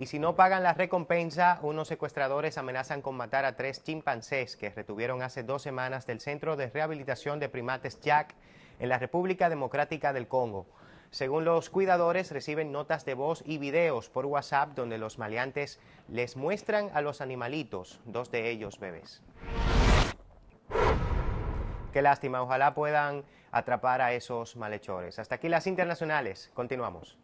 Y si no pagan la recompensa, unos secuestradores amenazan con matar a tres chimpancés que retuvieron hace dos semanas del Centro de Rehabilitación de Primates Jack en la República Democrática del Congo. Según los cuidadores, reciben notas de voz y videos por WhatsApp donde los maleantes les muestran a los animalitos, dos de ellos bebés. Qué lástima, ojalá puedan atrapar a esos malhechores. Hasta aquí las internacionales, continuamos.